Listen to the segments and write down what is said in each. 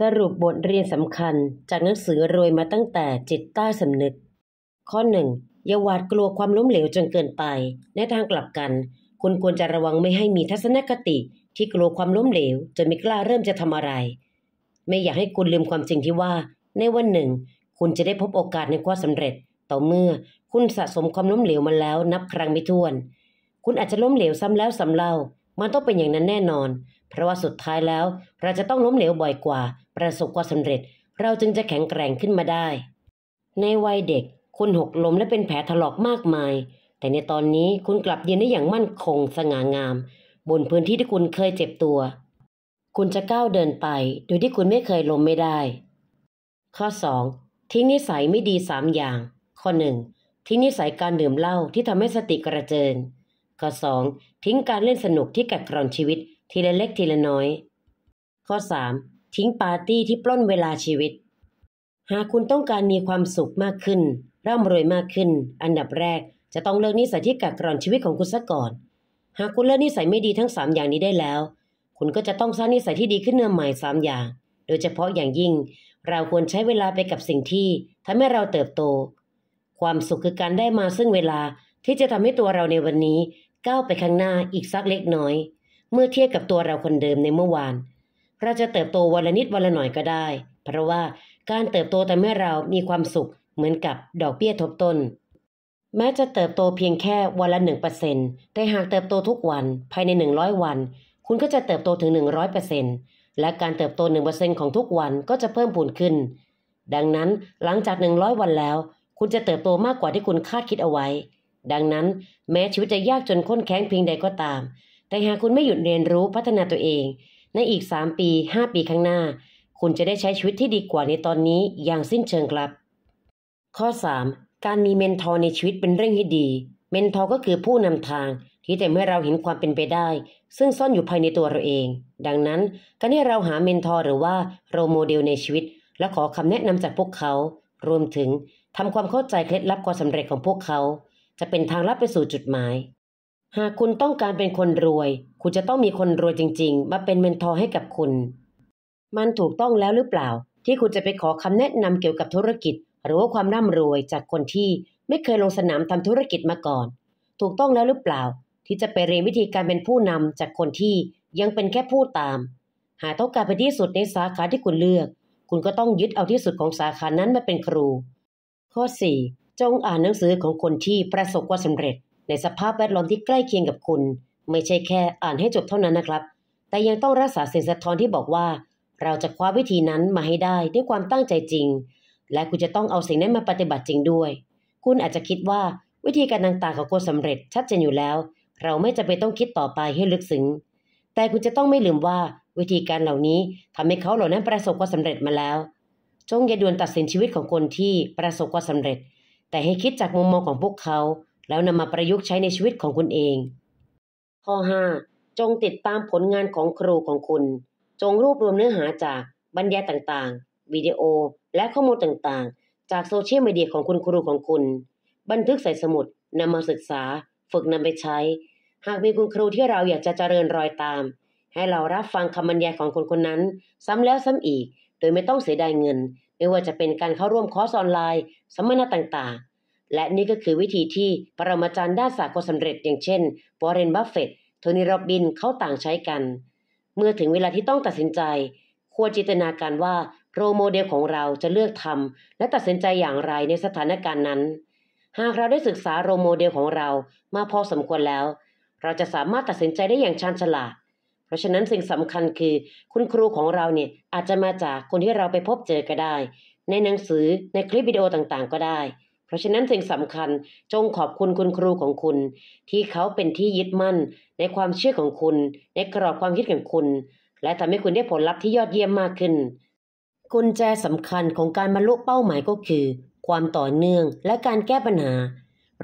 สรุปบทเรียนสำคัญจากหนังสือรวยมาตั้งแต่จิตใต้สำนึก ข้อหนึ่งอย่าหวาดกลัวความล้มเหลวจนเกินไปในทางกลับกันคุณควรจะระวังไม่ให้มีทัศนคติ ที่กลัวความล้มเหลวจนไม่กล้าเริ่มจะทำอะไร ไม่อยากให้คุณลืมความจริงที่ว่า ในวันหนึ่งคุณจะได้พบโอกาสในความสำเร็จ ต่อเมื่อคุณสะสมความล้มเหลวมาแล้วนับครั้งไม่ถ้วน คุณอาจจะล้มเหลวซ้ำแล้วซ้ำเล่ามันต้องเป็นอย่างนั้นแน่นอน เพราะว่าสุดท้ายแล้ว เราจะต้องล้มเหลวบ่อยกว่าประสบความสำเร็จเราจึงจะแข็งแกร่งขึ้นมาได้ ในวัยเด็ก คุณหกล้มและเป็นแผลถลอกมากมาย แต่ในตอนนี้คุณกลับยืนได้อย่างมั่นคง สง่างาม บนพื้นที่ที่คุณเคยเจ็บตัว คุณจะก้าวเดินไป โดยที่คุณไม่เคยล้มไม่ได้ ข้อ 2. ทิ้งนิสัยไม่ดี3อย่าง ข้อ 1. ทิ้งนิสัยการดื่มเหล้าที่ทำให้สติกระเจิงข้อ 2. ทิ้งการเล่นสนุกที่กัดกร่อนชีวิตทีละเล็กทีละน้อย ข้อ 3. ทิ้งปาร์ตี้ที่ปล้นเวลาชีวิต หากคุณต้องการมีความสุขมากขึ้น ร่ำรวยมากขึ้น อันดับแรกจะต้องเลิกนิสัยที่กักกร่อนชีวิตของคุณซะก่อน หากคุณเลิกนิสัยไม่ดีทั้ง3อย่างนี้ได้แล้ว คุณก็จะต้องสร้างนิสัยที่ดีขึ้นเนื้อใหม่3อย่าง โดยเฉพาะอย่างยิ่งเราควรใช้เวลาไปกับสิ่งที่ทำให้เราเติบโต ความสุขคือการได้มาซึ่งเวลาที่จะทำให้ตัวเราในวันนี้ก้าวไปข้างหน้าอีกสักเล็กน้อย เมื่อเทียบกับตัวเราคนเดิมในเมื่อวานเราจะเติบโตวันละนิด วันละหน่อยก็ได้ เพราะว่าการเติบโตแต่เมื่อเรามีความสุข เหมือนกับดอกเบี้ยทบต้น แม้จะเติบโตเพียงแค่วันละหนนึ่งเเปอร์ซ็ต์แต่หากเติบโตทุกวันภายในหนึ่งร้อยวัน คุณก็จะเติบโตถึงหนึ่งรร้ออยเเป์ซ็นต์และการเติบโตหนนึ่งเเปอร์ซ็ต์ของทุกวันก็จะเพิ่มพูนขึ้น ดังนั้นหลังจากหนึ่งร้อยวันแล้ว คุณจะเติบโตมากกว่าที่คุณคาดคิดเอาไว้ ดังนั้น แม้ชีวิตจะยากจนข้นแข็งเพียงใดก็ตาม แต่หากคุณไม่หยุดเรียนรู้พัฒนาตัวเองในอีก 3 ปี 5 ปีข้างหน้า คุณจะได้ใช้ชีวิตที่ดีกว่าในตอนนี้อย่างสิ้นเชิงครับ ข้อ 3. การมีเมนทอร์ในชีวิตเป็นเรื่องที่ดี เมนทอร์ก็คือผู้นำทางที่แต่เมื่อเราเห็นความเป็นไปได้ ซึ่งซ่อนอยู่ภายในตัวเราเอง ดังนั้นการที่เราหาเมนทอร์หรือว่าโรโมเดลในชีวิต และขอคำแนะนำจากพวกเขา รวมถึงทำความเข้าใจเคล็ดลับความสำเร็จของพวกเขา จะเป็นทางลัดไปสู่จุดหมายหากคุณต้องการเป็นคนรวย คุณจะต้องมีคนรวยจริงๆ มาเป็นเมนทอร์ให้กับคุณ มันถูกต้องแล้วหรือเปล่า ที่คุณจะไปขอคำแนะนำเกี่ยวกับธุรกิจ หรือว่าความร่ำรวยจากคนที่ไม่เคยลงสนามทำธุรกิจมาก่อน ถูกต้องแล้วหรือเปล่า ที่จะไปเรียนวิธีการเป็นผู้นำจากคนที่ยังเป็นแค่ผู้ตาม หาต้องการไปที่สุดในสาขาที่คุณเลือก คุณก็ต้องยึดเอาที่สุดของสาขานั้นมาเป็นครู ข้อ4จงอ่านหนังสือของคนที่ประสบความสำเร็จในสภาพแวดล้อมที่ใกล้เคียงกับคุณ ไม่ใช่แค่อ่านให้จบเท่านั้นนะครับ แต่ยังต้องรักษาเสียงสะท้อนที่บอกว่า เราจะคว้าวิธีนั้นมาให้ได้ด้วยความตั้งใจจริง และคุณจะต้องเอาสิ่งนั้นมาปฏิบัติจริงด้วย คุณอาจจะคิดว่าวิธีการต่างๆของคนสำเร็จชัดเจนอยู่แล้ว เราไม่จำเป็นต้องคิดต่อไปให้ลึกซึ้ง แต่คุณจะต้องไม่ลืมว่าวิธีการเหล่านี้ทำให้เขาเหล่านั้นประสบความสำเร็จมาแล้ว จงอย่าด่วนตัดสินชีวิตของคนที่ประสบความสำเร็จ แต่ให้คิดจากมุมมองของพวกเขาแล้วนำมาประยุกต์ใช้ในชีวิตของคุณเอง ข้อ5จงติดตามผลงานของครูของคุณ จงรวบรวมเนื้อหาจากบรรยายต่างๆ วิดีโอและข้อมูลต่างๆ จากโซเชียลมีเดียของคุณครูของคุณ บันทึกใส่สมุดนำมาศึกษา ฝึกนำไปใช้ หากมีคุณครูที่เราอยากจะเจริญรอยตาม ให้เรารับฟังคำบรรยายของคนคนนั้น ซ้ำแล้วซ้ำอีก โดยไม่ต้องเสียดายเงิน ไม่ว่าจะเป็นการเข้าร่วมคอร์สออนไลน์สัมมนาต่างๆและนี่ก็คือวิธีที่ปรมาจารย์ด้านสากลสำเร็จอย่างเช่นบอร์เรนบัฟเฟตโทนี่โรบิน เขาต่างใช้กัน เมื่อถึงเวลาที่ต้องตัดสินใจ ควรจินตนาการว่าโรโมเดลของเราจะเลือกทำและตัดสินใจอย่างไรในสถานการณ์นั้น หากเราได้ศึกษาโรโมเดลของเรามาพอสมควรแล้ว เราจะสามารถตัดสินใจได้อย่างชาญฉลาด เพราะฉะนั้นสิ่งสำคัญคือ คุณครูของเราเนี่ยอาจจะมาจากคนที่เราไปพบเจอก็ได้ ในหนังสือในคลิปวิดีโอต่างๆ ก็ได้ราะฉะนั้นสิ่งสำคัญจงขอบคุณคุณครูของคุณ ที่เขาเป็นที่ยึดมั่นในความเชื่อของคุณ ในกรอบความคิดของคุณ และทำให้คุณได้ผลลัพธ์ที่ยอดเยี่ยมมากขึ้นกุญแจสำคัญของการบรรลุเป้าหมายก็คือ ความต่อเนื่องและการแก้ปัญหา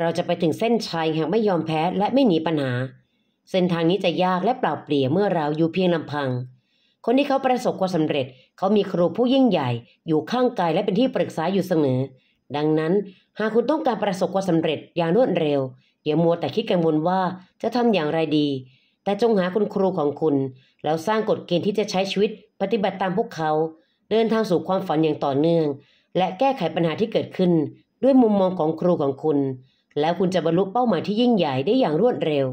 เราจะไปถึงเส้นชัยหากไม่ยอมแพ้ และไม่หนีปัญหาเส้นทางนี้จะยากและเปล่าเปลี่ยเมื่อเราอยู่เพียงลำพัง คนที่เขาประสบความสำเร็จ เขามีครูผู้ยิ่งใหญ่ อยู่ข้างกายและเป็นที่ปรึกษาอยู่เสมอดังนั้นหากคุณต้องการประสบความสำเร็จอย่างรวดเร็ว อย่ามัวแต่คิดกังวลว่าจะทำอย่างไรดี แต่จงหาคุณครูของคุณ แล้วสร้างกฎเกณฑ์ที่จะใช้ชีวิต ปฏิบัติตามพวกเขา เดินทางสู่ความฝันอย่างต่อเนื่อง และแก้ไขปัญหาที่เกิดขึ้น ด้วยมุมมองของครูของคุณ แล้วคุณจะบรรลุเป้าหมายที่ยิ่งใหญ่ได้อย่างรวดเร็ว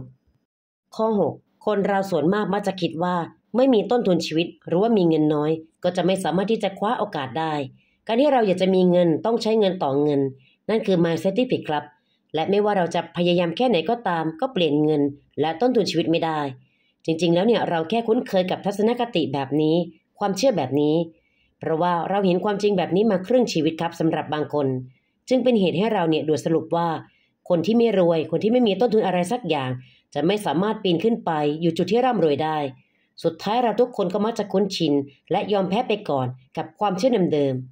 ข้อ6คนเราส่วนมากมักจะคิดว่า ไม่มีต้นทุนชีวิต หรือว่ามีเงินน้อย ก็จะไม่สามารถที่จะคว้าโอกาสได้การที่เราอยากจะมีเงินต้องใช้เงินต่อเงิน นั่นคือ mindset ที่ผิดครับ และไม่ว่าเราจะพยายามแค่ไหนก็ตามก็เปลี่ยนเงิน และต้นทุนชีวิตไม่ได้ จริงๆ แล้วเนี่ยเราแค่คุ้นเคยกับทัศนคติแบบนี้ ความเชื่อแบบนี้ เพราะว่าเราเห็นความจริงแบบนี้มาครึ่งชีวิตครับสำหรับบางคน จึงเป็นเหตุให้เราเนี่ยด่วนสรุปว่า คนที่ไม่รวยคนที่ไม่มีต้นทุนอะไรสักอย่าง จะไม่สามารถปีนขึ้นไปอยู่จุดที่ร่ำรวยได้ สุดท้ายเราทุกคนก็มักจะคุ้นชินและยอมแพ้ไปก่อนกับความเชื่อเดิมๆ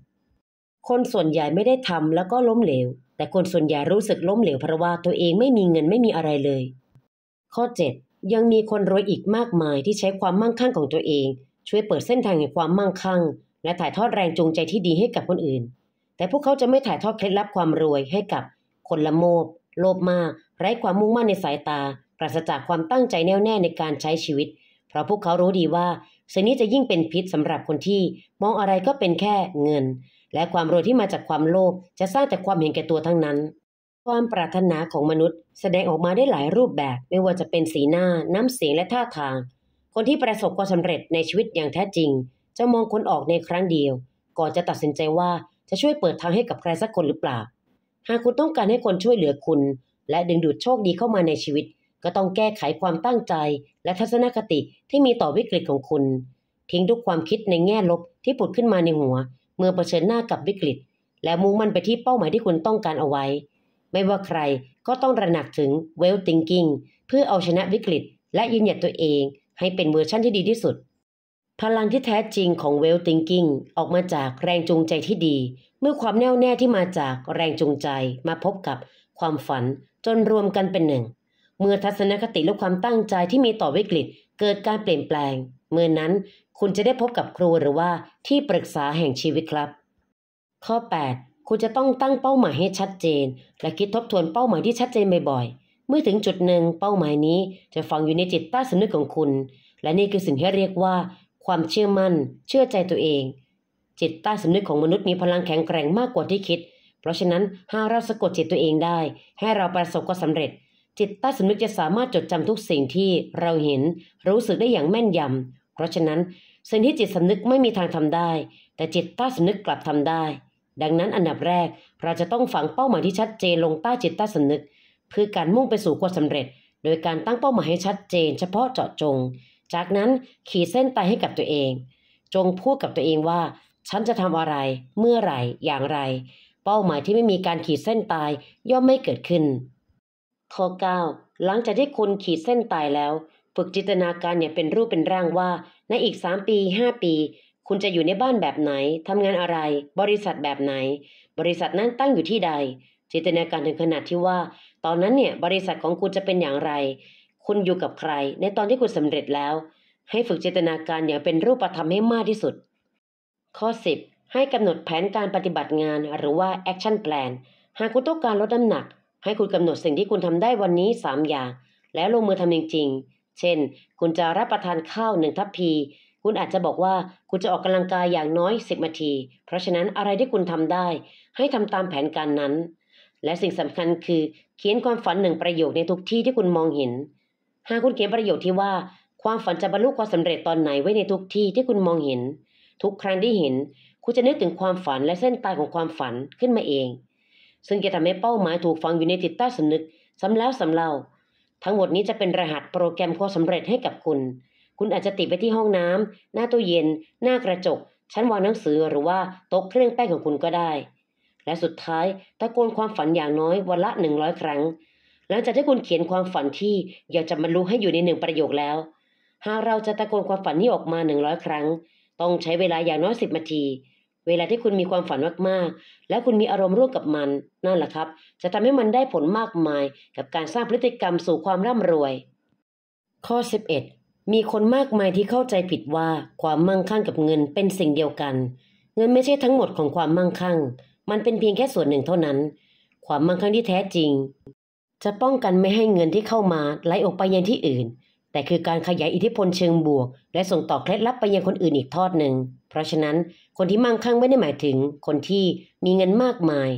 คนส่วนใหญ่ไม่ได้ทำแล้วก็ล้มเหลว แต่คนส่วนใหญ่รู้สึกล้มเหลวเพราะว่าตัวเองไม่มีเงินไม่มีอะไรเลย ข้อ7ยังมีคนรวยอีกมากมายที่ใช้ความมั่งคั่งของตัวเอง ช่วยเปิดเส้นทางแห่งความมั่งคั่ง และถ่ายทอดแรงจูงใจที่ดีให้กับคนอื่น แต่พวกเขาจะไม่ถ่ายทอดเคล็ดลับความรวยให้กับคนละโมบ โลภมาก ไร้ความมุ่งมั่นในสายตาปราศจากความตั้งใจแน่วแน่ในการใช้ชีวิต เพราะพวกเขารู้ดีว่าสิ่งนี้จะยิ่งเป็นพิษสำหรับคนที่มองอะไรก็เป็นแค่เงินและความรวยที่มาจากความโลภจะสร้างจากความเห็นแก่ตัวทั้งนั้น ความปรารถนาของมนุษย์ แสดงออกมาได้หลายรูปแบบไม่ว่าจะเป็นสีหน้า น้ำเสียง และท่าทาง คนที่ประสบความสำเร็จในชีวิตอย่างแท้จริง จะมองคนออกในครั้งเดียว ก่อนจะตัดสินใจว่าจะช่วยเปิดทางให้กับใครสักคนหรือเปล่า หากคุณต้องการให้คนช่วยเหลือคุณ และดึงดูดโชคดีเข้ามาในชีวิต ก็ต้องแก้ไขความตั้งใจ และทัศนคติที่มีต่อวิกฤตของคุณทิ้งทุกความคิดในแง่ลบที่ผุดขึ้นมาในหัวเมื่อเผชิญหน้ากับวิกฤต และมุ่งมั่นไปที่เป้าหมายที่คุณต้องการเอาไว้ ไม่ว่าใครก็ต้องระหนักถึง well thinking เพื่อเอาชนะวิกฤต และยืนหยัดตัวเองให้เป็นเวอร์ชั่นที่ดีที่สุด พลังที่แท้จริงของ well thinking ออกมาจากแรงจูงใจที่ดี เมื่อความแน่วแน่ที่มาจากแรงจูงใจมาพบกับความฝันจนรวมกันเป็นหนึ่ง เมื่อทัศนคติและความตั้งใจที่มีต่อวิกฤต เกิดการเปลี่ยนแปลง เมื่อนั้นคุณจะได้พบกับครูหรือว่าที่ปรึกษาแห่งชีวิตครับ ข้อ 8 คุณจะต้องตั้งเป้าหมายให้ชัดเจน และคิดทบทวนเป้าหมายที่ชัดเจนบ่อยๆ เมื่อถึงจุดหนึ่งเป้าหมายนี้ จะฝังอยู่ในจิตใต้สำนึกของคุณ และนี่คือสิ่งที่เรียกว่า ความเชื่อมั่น เชื่อใจตัวเอง จิตใต้สำนึกของมนุษย์มีพลังแข็งแกร่งมากกว่าที่คิด เพราะฉะนั้นหากเราสะกดจิตตัวเองได้ ให้เราประสบความสำเร็จ จิตใต้สำนึกจะสามารถจดจำทุกสิ่งที่เราเห็น รู้สึกได้อย่างแม่นยเพราะฉะนั้นสิ่งที่จิตสานึกไม่มีทางทำได้ แต่จิตใต้สานึกกลับทำได้ ดังนั้นอันดับแรก เราจะต้องฝังเป้าหมายที่ชัดเจนลงใต้จิตใต้สานึกเพื่อการมุ่งไปสู่ความสำเร็จ โดยการตั้งเป้าหมายให้ชัดเจน เฉพาะเจาะจง จากนั้นขีดเส้นตายให้กับตัวเอง จงพูดกับตัวเองว่า ฉันจะทำอะไร เมื่อไหร่ อย่างไร เป้าหมายที่ไม่มีการขีดเส้นตายย่อมไม่เกิดขึ้น ข้อ9หลังจากที่คุณขีดเส้นตายแล้วฝึกจินตนาการอย่างเป็นรูปเป็นร่างว่า ในอีก 3 ปี5 ปี คุณจะอยู่ในบ้านแบบไหนทำงานอะไร บริษัทแบบไหน บริษัทนั้นตั้งอยู่ที่ใดจินตนาการถึงขนาดที่ว่า ตอนนั้นเนี่ย บริษัทของคุณจะเป็นอย่างไร คุณอยู่กับใคร ในตอนที่คุณสำเร็จแล้ว ให้ฝึกจินตนาการอย่างเป็นรูปธรรมให้มากที่สุด ข้อ 10 ให้กำหนดแผนการปฏิบัติงานหรือว่า action plan หากคุณต้องการลดน้ำหนัก ให้คุณกำหนดสิ่งที่คุณทำได้วันนี้3อย่างแล้วลงมือทำจริง ๆเช่น คุณจะรับประทานข้าวหนึ่งทัพพี คุณอาจจะบอกว่า คุณจะออกกำลังกายอย่างน้อยสิบนาที เพราะฉะนั้นอะไรที่คุณทำได้ ให้ทำตามแผนการนั้น และสิ่งสำคัญคือ เขียนความฝันหนึ่งประโยคในทุกที่ที่คุณมองเห็น หากคุณเขียนประโยคที่ว่า ความฝันจะบรรลุความสำเร็จตอนไหนไว้ในทุกที่ที่คุณมองเห็น ทุกครั้งที่เห็น คุณจะนึกถึงความฝันและเส้นตายของความฝันขึ้นมาเอง ซึ่งจะทำให้เป้าหมายถูกฝังอยู่ในจิตใต้สานึกซ้ำแล้วซ้ำเล่าทั้งหมดนี้จะเป็นรหัสโปรแกรมโค้ดสำเร็จให้กับคุณ คุณอาจจะติดไปที่ห้องน้ำ หน้าตู้เย็น หน้ากระจก ชั้นวางหนังสือหรือว่าโต๊ะเครื่องแป้งของคุณก็ได้ และสุดท้ายตะโกนความฝันอย่างน้อยวันละหนึ่งร้อยครั้งหลังจากที่คุณเขียนความฝันที่ อยากจะบรรลุให้อยู่ในหนึ่งประโยคแล้ว หากเราจะตะโกนความฝันนี้ออกมาหนึ่งร้อยครั้ง ต้องใช้เวลาอย่างน้อยสิบนาทีเวลาที่คุณมีความฝันมากๆและคุณมีอารมณ์ร่วมกับมันนั่นแหละครับ จะทำให้มันได้ผลมากมายกับการสร้างพฤติกรรมสู่ความร่ำรวย ข้อ 11 มีคนมากมายที่เข้าใจผิดว่าความมั่งคั่งกับเงินเป็นสิ่งเดียวกัน เงินไม่ใช่ทั้งหมดของความมั่งคั่ง มันเป็นเพียงแค่ส่วนหนึ่งเท่านั้น ความมั่งคั่งที่แท้จริง จะป้องกันไม่ให้เงินที่เข้ามาไหลออกไปยังที่อื่นแต่คือการขยายอิทธิพลเชิงบวก และส่งต่อเคล็ดลับไปยังคนอื่นอีกทอดหนึ่ง เพราะฉะนั้นคนที่มั่งคั่งไม่ได้หมายถึง คนที่มีเงินมากมาย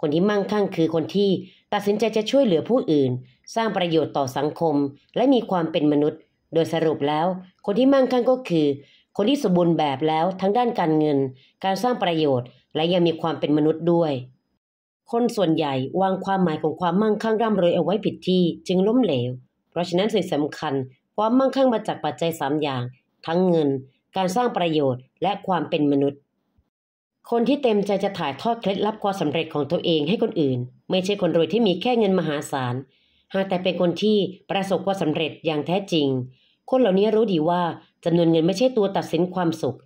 คนที่มั่งคั่งคือคนที่ตัดสินใจจะช่วยเหลือผู้อื่น สร้างประโยชน์ต่อสังคมและมีความเป็นมนุษย์ โดยสรุปแล้ว คนที่มั่งคั่งก็คือ คนที่สมบูรณ์แบบแล้วทั้งด้านการเงิน การสร้างประโยชน์ และยังมีความเป็นมนุษย์ด้วย คนส่วนใหญ่วางความหมายของความมั่งคั่งร่ำรวยเอาไว้ผิดที่ จึงล้มเหลว เพราะฉะนั้นสิ่งสำคัญความมั่งคั่งมาจากปัจจัยสามอย่าง ทั้งเงิน การสร้างประโยชน์ และความเป็นมนุษย์ คนที่เต็มใจจะถ่ายทอดเคล็ดลับความสำเร็จของตัวเองให้คนอื่น ไม่ใช่คนรวยที่มีแค่เงินมหาศาล หากแต่เป็นคนที่ประสบความสำเร็จอย่างแท้จริง คนเหล่านี้รู้ดีว่าจำนวนเงินไม่ใช่ตัวตัดสินความสุข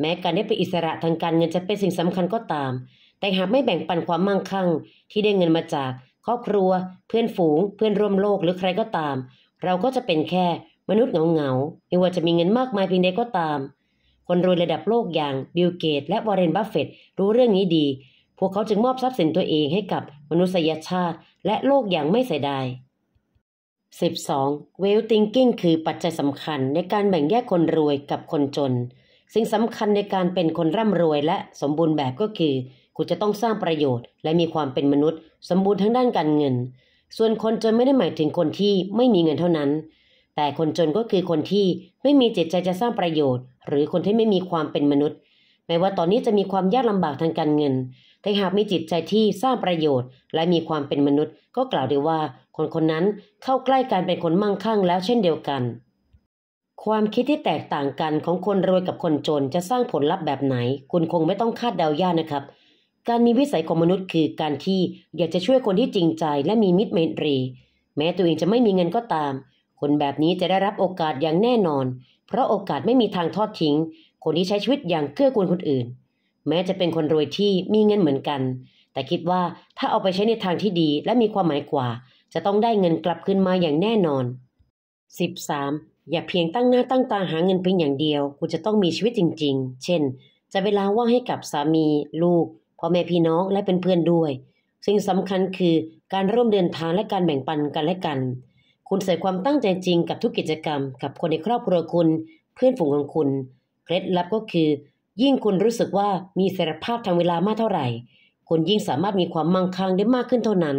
แม้การได้เป็นอิสระทางการเงินจะเป็นสิ่งสำคัญก็ตาม แต่หากไม่แบ่งปันความมั่งคั่ง ที่ได้เงินมาจาก ครอบครัว เพื่อนฝูง เพื่อนร่วมโลก หรือใครก็ตามเราก็จะเป็นแค่มนุษย์เงาเงาไม่ว่าจะมีเงินมากมายเพียงใดก็ตาม คนรวยระดับโลกอย่างบิลเกตและวอร์เรนบัฟเฟตรู้เรื่องนี้ดี พวกเขาจึงมอบทรัพย์สินตัวเองให้กับมนุษยชาติ และโลกอย่างไม่เสียดาย 12. w e a l t h i n k i n g คือปัจจัยสำคัญในการแบ่งแยกคนรวยกับคนจน สิ่งสำคัญในการเป็นคนร่ำรวยและสมบูรณ์แบบก็คือ คุณจะต้องสร้างประโยชน์ และมีความเป็นมนุษย์ สมบูรณ์ทั้งด้านการเงินส่วนคนจนไม่ได้หมายถึงคนที่ไม่มีเงินเท่านั้น แต่คนจนก็คือคนที่ไม่มีจิตใจจะสร้างประโยชน์ หรือคนที่ไม่มีความเป็นมนุษย์ แม้ว่าตอนนี้จะมีความยากลำบากทางการเงิน แต่หากมีจิตใจที่สร้างประโยชน์และมีความเป็นมนุษย์ ก็กล่าวได้ว่าคนคนนั้นเข้าใกล้การเป็นคนมั่งคั่งแล้วเช่นเดียวกัน ความคิดที่แตกต่างกันของคนรวยกับคนจนจะสร้างผลลัพธ์แบบไหน คุณคงไม่ต้องคาดเดายากนะครับเการมีวิสัยของมนุษย์คือการที่อยากจะช่วยคนที่จริงใจและมีมิตรเมตรีแม้ตัวเองจะไม่มีเงินก็ตาม คนแบบนี้จะได้รับโอกาสอย่างแน่นอน เพราะโอกาสไม่มีทางทอดทิ้ง คนที่ใช้ชีวิตอย่างเกื้อกูลคนอื่น แม้จะเป็นคนรวยที่มีเงินเหมือนกัน แต่คิดว่าถ้าเอาไปใช้ในทางที่ดีและมีความหมายกว่า จะต้องได้เงินกลับคืนมาอย่างแน่นอน 13. อย่าเพียงตั้งหน้าตั้งตาหาเงินเพียงอย่างเดียว คุณจะต้องมีชีวิตจริง ๆ เช่น จะเวลาว่างให้กับสามี ลูกพ่อแม่พี่น้องและเป็นเพื่อนด้วย สิ่งสำคัญคือการร่วมเดินทางและการแบ่งปันกันและกัน คุณใส่ความตั้งใจจริงกับทุกกิจกรรม กับคนในครอบครัวคุณ เพื่อนฝูงของคุณเคล็ดลับก็คือ ยิ่งคุณรู้สึกว่ามีเสรีภาพทางเวลามากเท่าไหร่ คุณยิ่งสามารถมีความมั่งคั่งได้มากขึ้นเท่านั้น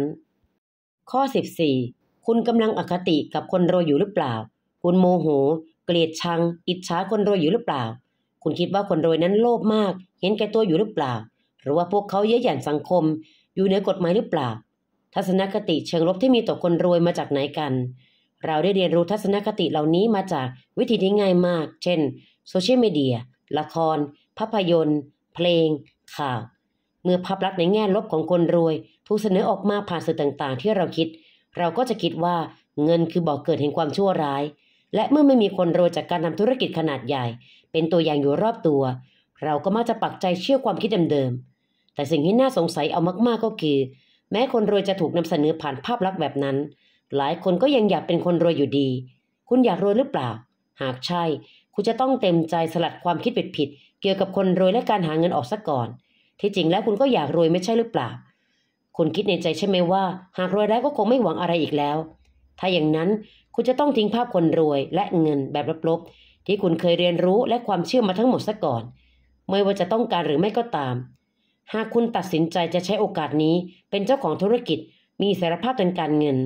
ข้อ14คุณกำลังอคติกับคนรวยอยู่หรือเปล่า คุณโมโห เกลียดชัง อิจฉาคนรวยอยู่หรือเปล่า คุณคิดว่าคนรวยนั้นโลภมาก เห็นแก่ตัวอยู่หรือเปล่าหรือว่าพวกเขาเย้ยหยันสังคมอยู่เหนือกฎหมายหรือเปล่าทัศนคติเชิงลบที่มีต่อคนรวยมาจากไหนกัน เราได้เรียนรู้ทัศนคติเหล่านี้มาจากวิธีที่ง่ายมาก เช่นโซเชียลมีเดียละคร ภาพยนตร์ เพลง ข่าวเมื่อภาพลักษณ์ในแง่ลบของคนรวยถูกเสนอออกมาผ่านสื่อต่างๆที่เราคิด เราก็จะคิดว่าเงินคือบ่อกเกิดแห่งความชั่วร้าย และเมื่อไม่มีคนรวยจากการทำธุรกิจขนาดใหญ่ เป็นตัวอย่างอยู่รอบตัว เราก็มักจะปักใจเชื่อความคิดเดิมๆแต่สิ่งที่น่าสงสัยเอามากๆก็คือแม้คนรวยจะถูกนำเสนอผ่านภาพลักษณ์แบบนั้น หลายคนก็ยังอยากเป็นคนรวยอยู่ดี คุณอยากรวยหรือเปล่า หากใช่คุณจะต้องเต็มใจสลัดความคิด ผิดๆเกี่ยวกับคนรวยและการหาเงินออกซะก่อน ที่จริงแล้วคุณก็อยากรวยไม่ใช่หรือเปล่าคุณคิดในใจใช่ไหมว่า หากรวยแล้ก็คงไม่หวังอะไรอีกแล้ว ถ้าอย่างนั้นคุณจะต้องทิ้งภาพคนรวยและเงินแบบลบๆ ที่คุณเคยเรียนรู้และความเชื่อมาทั้งหมดซะก่อน ไม่ว่าจะต้องการหรือไม่ก็ตามหากคุณตัดสินใจจะใช้โอกาสนี้ เป็นเจ้าของธุรกิจ มีสารภาพทางการเงิน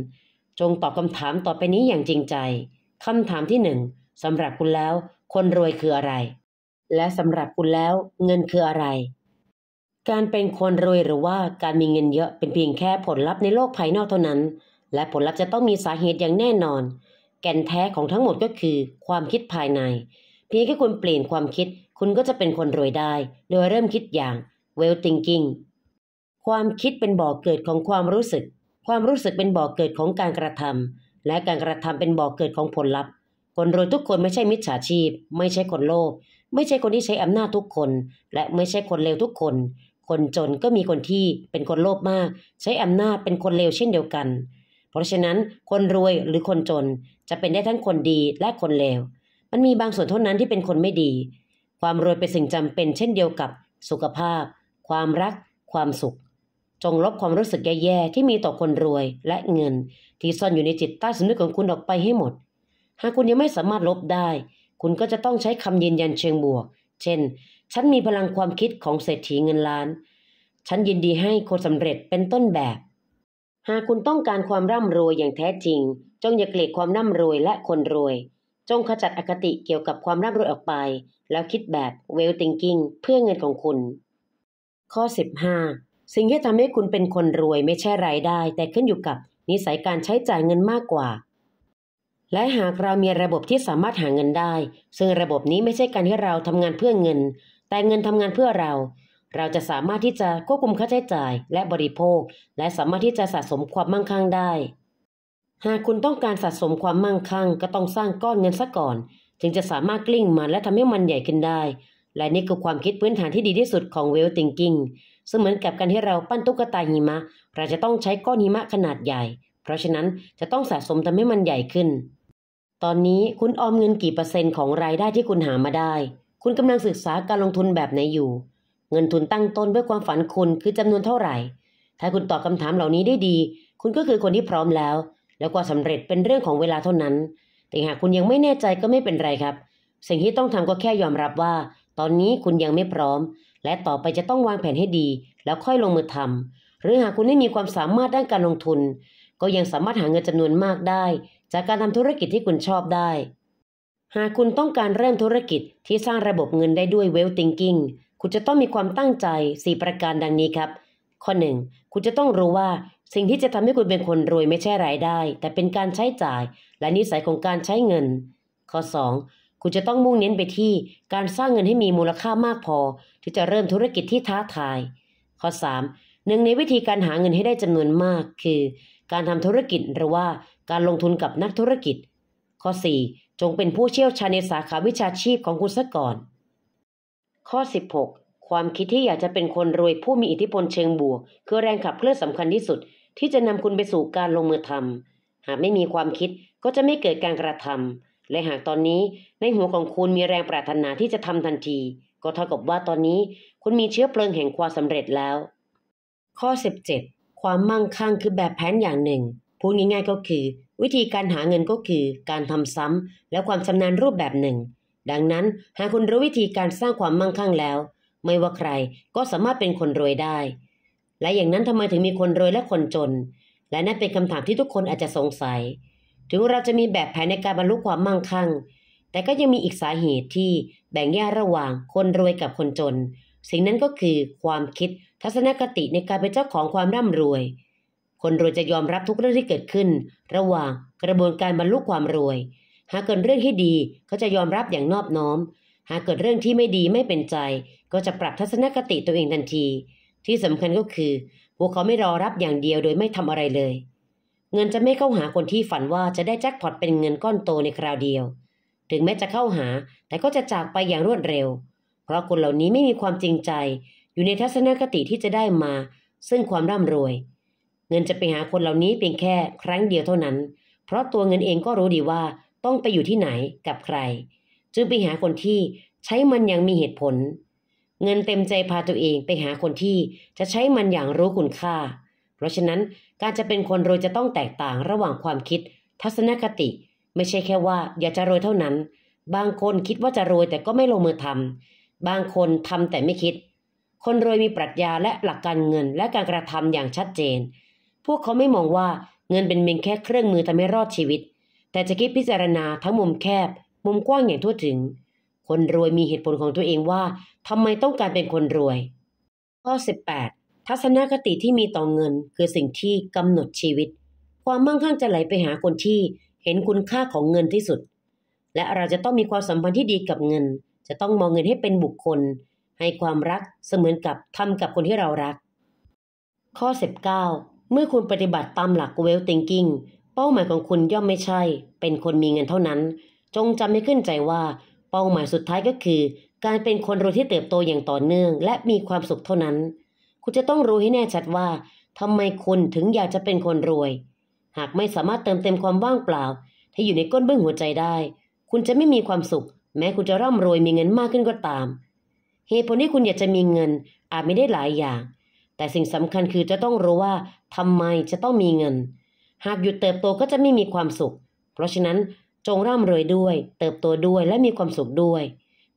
จงตอบคำถามต่อไปนี้อย่างจริงใจ คำถามที่หนึ่งสำหรับคุณแล้ว คนรวยคืออะไร และสำหรับคุณแล้วเงินคืออะไร การเป็นคนรวยหรือว่าการมีเงินเยอะเป็นเพียงแค่ผลลัพธ์ในโลกภายนอกเท่านั้น และผลลัพธ์จะต้องมีสาเหตุอย่างแน่นอน แก่นแท้ของทั้งหมดก็คือ ความคิดภายใน เพียงแค่คุณเปลี่ยนความคิด คุณก็จะเป็นคนรวยได้ โดยเริ่มคิดอย่าง well thinking ความคิดเป็นบ่อกเกิดของความรู้สึก ความรู้สึกเป็นบ่อกเกิดของการกระทำ และการกระทำเป็นบ่อกเกิดของผลลัพธ์ คนรวยทุกคนไม่ใช่มิจฉาชีพ ไม่ใช่คนโลภ ไม่ใช่คนที่ใช้อำนาจทุกคน และไม่ใช่คนเลวทุกคน คนจนก็มีคนที่เป็นคนโลภมาก ใช้อำนาจเป็นคนเลวเช่นเดียวกัน เพราะฉะนั้น คนรวยหรือคนจนจะเป็นได้ทั้งคนดีและคนเลว มันมีบางส่วนเท่านั้นที่เป็นคนไม่ดี ความรวยเป็นสิ่งจำเป็นเช่นเดียวกับ สุขภาพความรัก ความสุข จงลบความรู้สึกแย่ๆที่มีต่อคนรวยและเงิน ที่ซ่อนอยู่ในจิตใต้สำนึกของคุณออกไปให้หมด หากคุณยังไม่สามารถลบได้ คุณก็จะต้องใช้คำยืนยันเชิงบวก เช่น ฉันมีพลังความคิดของเศรษฐีเงินล้าน ฉันยินดีให้คนสำเร็จเป็นต้นแบบ หากคุณต้องการความร่ำรวยอย่างแท้จริง จงอย่าเกลียดความร่ำรวยและคนรวย จงขจัดอคติเกี่ยวกับความร่ำรวยออกไป แล้วคิดแบบ well thinking เพื่อเงินของคุณข้อ15สิ่งที่ทำให้คุณเป็นคนรวยไม่ใช่รายได้ แต่ขึ้นอยู่กับนิสัยการใช้จ่ายเงินมากกว่า และหากเรามีระบบที่สามารถหาเงินได้ ซึ่งระบบนี้ไม่ใช่การที่เราทำงานเพื่อเงิน แต่เงินทำงานเพื่อเรา เราจะสามารถที่จะควบคุมค่าใช้จ่ายและบริโภค และสามารถที่จะสะสมความมั่งคั่งได้ หากคุณต้องการสะสมความมั่งคั่งก็ต้องสร้างก้อนเงินซะก่อน จึงจะสามารถกลิ้งมันและทำให้มันใหญ่ขึ้นได้และนี่คือความคิดพื้นฐานที่ดีที่สุดของเวลติงกิ้งซึ่งเหมือนกับการที่เราปั้นตุ๊กตาหิมะ เราจะต้องใช้ก้อนหิมะขนาดใหญ่ เพราะฉะนั้นจะต้องสะสมทำให้มันใหญ่ขึ้น ตอนนี้คุณออมเงินกี่เปอร์เซ็นต์ของรายได้ที่คุณหามาได้ คุณกำลังศึกษาการลงทุนแบบไหนอยู่ เงินทุนตั้งต้นด้วยความฝันคุณคือจำนวนเท่าไหร่ ถ้าคุณตอบคำถามเหล่านี้ได้ดี คุณก็คือคนที่พร้อมแล้ว แล้วกว่าสำเร็จเป็นเรื่องของเวลาเท่านั้น แต่หากคุณยังไม่แน่ใจก็ไม่เป็นไรครับ สิ่งที่ต้องทำก็แค่ยอมรับว่าตอนนี้คุณยังไม่พร้อมและต่อไปจะต้องวางแผนให้ดี แล้วค่อยลงมือทำหรือหากคุณไม่มีความสามารถด้านการลงทุน ก็ยังสามารถหาเงินจำนวนมากได้ จากการทำธุรกิจที่คุณชอบได้ หากคุณต้องการเริ่มธุรกิจที่สร้างระบบเงินได้ด้วยเวลติงกิ้งคุณจะต้องมีความตั้งใจ 4 ประการดังนี้ครับ ข้อ 1. คุณจะต้องรู้ว่า สิ่งที่จะทำให้คุณเป็นคนรวยไม่ใช่รายได้ แต่เป็นการใช้จ่าย และนิสัยของการใช้เงิน ข้อ 2คุณจะต้องมุ่งเน้นไปที่การสร้างเงินให้มีมูลค่ามากพอที่จะเริ่มธุรกิจที่ท้าทาย ข้อ 3. หนึ่งในวิธีการหาเงินให้ได้จำนวนมากคือ การทำธุรกิจหรือว่าการลงทุนกับนักธุรกิจ ข้อ 4. จงเป็นผู้เชี่ยวชาญในสาขาวิชาชีพของคุณซะก่อน ข้อ 16. ความคิดที่อยากจะเป็นคนรวยผู้มีอิทธิพลเชิงบวกคือแรงขับเคลื่อนสำคัญที่สุดที่จะนำคุณไปสู่การลงมือทำหากไม่มีความคิดก็จะไม่เกิดการกระทำและหากตอนนี้ในหัวของคุณมีแรงปรารถนาที่จะทำทันที ก็เท่ากับว่าตอนนี้คุณมีเชื้อเพลิงแห่งความสำเร็จแล้ว ข้อ 17 ความมั่งคั่งคือแบบแผนอย่างหนึ่ง พูดง่ายๆก็คือ วิธีการหาเงินก็คือการทำซ้ำและความชำนาญรูปแบบหนึ่ง ดังนั้นหากคุณรู้วิธีการสร้างความมั่งคั่งแล้ว ไม่ว่าใครก็สามารถเป็นคนรวยได้ และอย่างนั้นทำไมถึงมีคนรวยและคนจน และนั่นเป็นคำถามที่ทุกคนอาจจะสงสัยถึงเราจะมีแบบแผนในการบรรลุความมั่งคั่ง แต่ก็ยังมีอีกสาเหตุที่แบ่งแยกระหว่าง คนรวยกับคนจน สิ่งนั้นก็คือความคิดทัศนคติในการเป็นเจ้าของความร่ำรวย คนรวยจะยอมรับทุกเรื่องที่เกิดขึ้น ระหว่างกระบวนการบรรลุความรวย หากเกิดเรื่องที่ดีก็จะยอมรับอย่างนอบน้อม หากเกิดเรื่องที่ไม่ดีไม่เป็นใจ ก็จะปรับทัศนคติตัวเองทันที ที่สำคัญก็คือ พวกเขาไม่รอรับอย่างเดียวโดยไม่ทำอะไรเลยเงินจะไม่เข้าหาคนที่ฝันว่าจะได้แจ็คพอตเป็นเงินก้อนโตในคราวเดียว ถึงแม้จะเข้าหา แต่ก็จะจากไปอย่างรวดเร็ว เพราะคนเหล่านี้ไม่มีความจริงใจ อยู่ในทัศนคติที่จะได้มา ซึ่งความร่ำรวย เงินจะไปหาคนเหล่านี้เพียงแค่ ครั้งเดียวเท่านั้น เพราะตัวเงินเองก็รู้ดีว่าต้องไปอยู่ที่ไหนกับใคร จึงไปหาคนที่ใช้มันอย่างมีเหตุผล เงินเต็มใจพาตัวเองไปหาคนที่จะใช้มันอย่างรู้คุณค่าเพราะฉะนั้นการจะเป็นคนรวยจะต้องแตกต่างระหว่างความคิด ทัศนคติ ไม่ใช่แค่ว่าอยากจะรวยเท่านั้น บางคนคิดว่าจะรวยแต่ก็ไม่ลงมือทำ บางคนทำแต่ไม่คิด คนรวยมีปรัชญาและหลักการเงินและการกระทำอย่างชัดเจน พวกเขาไม่มองว่าเงินเป็นเพียงแค่เครื่องมือทาให้รอดชีวิต แต่จะคิดพิจารณาทั้งมุมแคบ มุมกว้างอย่างทั่วถึง คนรวยมีเหตุผลของตัวเองว่าทำไมต้องการเป็นคนรวย ข้อ18ทัศนคติที่มีต่อเงินคือสิ่งที่กำหนดชีวิต ความมั่งคั่งจะไหลไปหาคนที่ เห็นคุณค่าของเงินที่สุด และเราจะต้องมีความสัมพันธ์ที่ดีกับเงิน จะต้องมองเงินให้เป็นบุคคล ให้ความรักเสมือนกับทำกับคนที่เรารัก ข้อ19เมื่อคุณปฏิบัติตามหลักเวลติงกิ้งเป้าหมายของคุณย่อมไม่ใช่ เป็นคนมีเงินเท่านั้น จงจำให้ขึ้นใจว่าเป้าหมายสุดท้ายก็คือ การเป็นคนรวยที่เติบโตอย่างต่อเนื่อง และมีความสุขเท่านั้นคุณจะต้องรู้ให้แน่ชัดว่าทำไมคุณถึงอยากจะเป็นคนรวย หากไม่สามารถเติมเต็มความว่างเปล่า ที่อยู่ในก้นเบื้องหัวใจได้ คุณจะไม่มีความสุข แม้คุณจะร่ำรวยมีเงินมากขึ้นก็ตามเหตุผลที่คุณอยากจะมีเงิน อาจไม่ได้หลายอย่าง แต่สิ่งสำคัญคือจะต้องรู้ว่าทำไมจะต้องมีเงิน หากหยุดเติบโตก็จะไม่มีความสุข เพราะฉะนั้น จงร่ำรวยด้วย เติบโตด้วยและมีความสุขด้วย